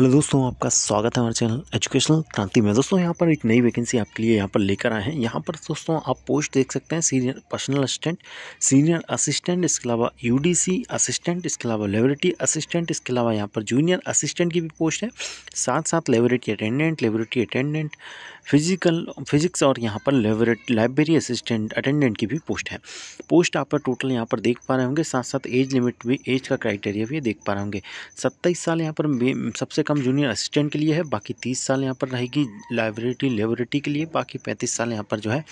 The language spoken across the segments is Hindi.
हेलो दोस्तों आपका स्वागत है हमारे चैनल एजुकेशनल क्रांति में दोस्तों यहाँ पर एक नई वैकेंसी आपके लिए यहाँ पर लेकर आए हैं यहाँ पर दोस्तों आप पोस्ट देख सकते हैं senior personal assistant senior assistant इसके अलावा यूडीसी असिस्टेंट इसके अलावा लेबोरेटरी असिस्टेंट इसके अलावा यहाँ पर जूनियर असिस्टेंट की भी पोस्ट है साथ साथ laboratory attendant laboratory attendant physical physics और यहाँ पर लेबोरेटरी लाइब्रेरी असिस्टेंट अटेंडेंट की भी पोस्ट है पोस्ट आप टोटल यहाँ पर देख पा रहे होंगे साथ साथ एज लिमिट भी एज का क्राइटेरिया भी देख पा रहे होंगे सत्ताईस साल यहाँ पर सबसे कम जूनियर असिस्टेंट के लिए है बाकी तीस साल यहाँ पर रहेगी लाइब्रेटी लेबोरेटरी के लिए बाकी पैंतीस साल यहाँ पर जो है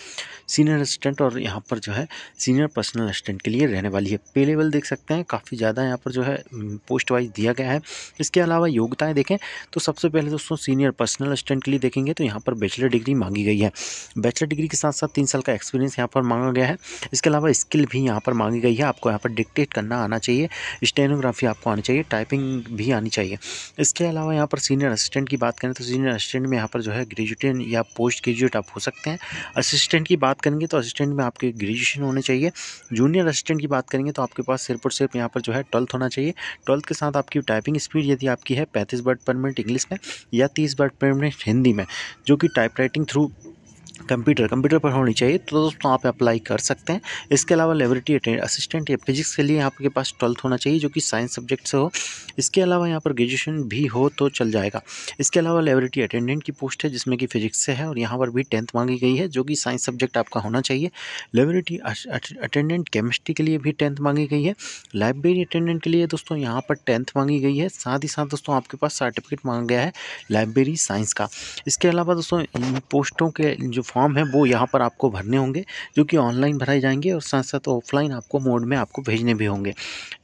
सीनियर असिस्टेंट और यहाँ पर जो है सीनियर पर्सनल असिस्टेंट के लिए रहने वाली है पे लेवल देख सकते हैं काफ़ी ज़्यादा यहाँ पर जो है पोस्ट वाइज दिया गया है इसके अलावा योग्यताएँ देखें तो सबसे पहले दोस्तों सीनियर पर्सनल असिस्टेंट के लिए देखेंगे तो यहाँ पर बैचलर डिग्री मांगी गई है बैचलर डिग्री के साथ साथ तीन साल का एक्सपीरियंस यहाँ पर मांगा गया है इसके अलावा स्किल भी यहाँ पर मांगी गई है आपको यहाँ पर डिक्टेट करना आना चाहिए स्टेनोग्राफी आपको आनी चाहिए टाइपिंग भी आनी चाहिए इसके अलावा अलावा यहाँ पर सीनियर असिस्टेंट की बात करें तो सीनियर असिस्टेंट में यहाँ पर जो है ग्रेजुएट या पोस्ट ग्रेजुएट आप हो सकते हैं असिस्टेंट की बात करेंगे तो असिस्टेंट में आपके ग्रेजुएशन होने चाहिए जूनियर असिस्टेंट की बात करेंगे तो आपके पास सिर्फ और सिर्फ यहाँ पर जो है ट्वेल्थ होना चाहिए ट्वेल्थ के साथ आपकी टाइपिंग स्पीड यदि आपकी है पैंतीस वर्ड पर मिनट इंग्लिश में या तीस वर्ड पर मिनट हिंदी में जो कि टाइप थ्रू कंप्यूटर कंप्यूटर पर होनी चाहिए तो दोस्तों आप अप्लाई कर सकते हैं इसके अलावा लेबोरेटरी असिस्टेंट या फिजिक्स के लिए आपके पास ट्वेल्थ होना चाहिए जो कि साइंस सब्जेक्ट से हो इसके अलावा यहाँ पर ग्रेजुएशन भी हो तो चल जाएगा इसके अलावा लेबोरेटरी अटेंडेंट की पोस्ट है जिसमें कि फिजिक्स से है और यहाँ पर भी टेंथ मांगी गई है जो कि साइंस सब्जेक्ट आपका होना चाहिए लेबोरेटरी अटेंडेंट केमिस्ट्री के लिए भी टेंथ मांगी गई है लाइब्रेरी अटेंडेंट के लिए दोस्तों यहाँ पर टेंथ मांगी गई है साथ ही साथ दोस्तों आपके पास सर्टिफिकेट मांगा गया है लाइब्रेरी साइंस का इसके अलावा दोस्तों इन पोस्टों के जो फॉर्म है वो यहाँ पर आपको भरने होंगे जो कि ऑनलाइन भराए जाएंगे और साथ साथ ऑफलाइन आपको मोड में आपको भेजने भी होंगे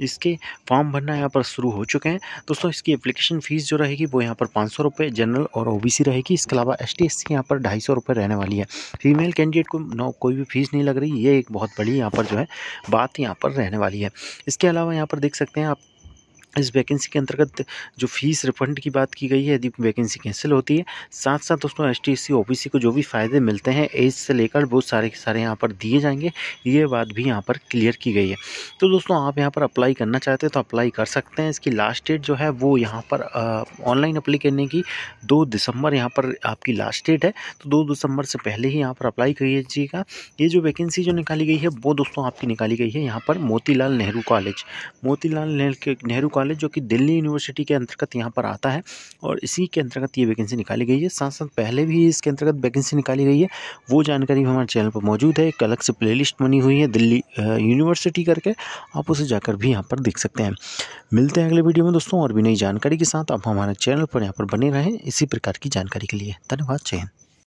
इसके फॉर्म भरना यहाँ पर शुरू हो चुके हैं दोस्तों इसकी एप्लीकेशन फ़ीस जो रहेगी वो यहाँ पर पाँच सौ जनरल और ओ रहेगी इसके अलावा एस टी यहाँ पर ढाई सौ रहने वाली है फीमेल कैंडिडेट को नो कोई भी फीस नहीं लग रही ये एक बहुत बड़ी यहाँ पर जो है बात यहाँ पर रहने वाली है इसके अलावा यहाँ पर देख सकते हैं आप इस वैकेंसी के अंतर्गत जो फीस रिफंड की बात की गई है यदि वैकेंसी कैंसिल होती है साथ साथ दोस्तों एस टी एस सी को जो भी फ़ायदे मिलते हैं एज से लेकर वो सारे के सारे यहाँ पर दिए जाएंगे ये बात भी यहाँ पर क्लियर की गई है तो दोस्तों आप यहाँ पर अप्लाई करना चाहते हैं तो अप्लाई कर सकते हैं इसकी लास्ट डेट जो है वो यहाँ पर ऑनलाइन अप्लाई करने की दो दिसंबर यहाँ पर आपकी लास्ट डेट है तो दो दिसंबर से पहले ही यहाँ पर अप्लाई कीजिएगा ये जो वैकेंसी जो निकाली गई है वो दोस्तों आपकी निकाली गई है यहाँ पर Motilal Nehru college Motilal Nehru college college जो कि दिल्ली यूनिवर्सिटी के अंतर्गत यहाँ पर आता है और इसी के अंतर्गत ये वैकेंसी निकाली गई है साथ साथ पहले भी इसके अंतर्गत वैकेंसी निकाली गई है वो जानकारी हमारे चैनल पर मौजूद है एक अलग से प्ले बनी हुई है दिल्ली यूनिवर्सिटी करके आप उसे जाकर भी यहाँ पर देख सकते हैं मिलते हैं अगले वीडियो में दोस्तों और भी नई जानकारी के साथ आप हमारे चैनल पर यहाँ पर बने रहें इसी प्रकार की जानकारी के लिए धन्यवाद चयन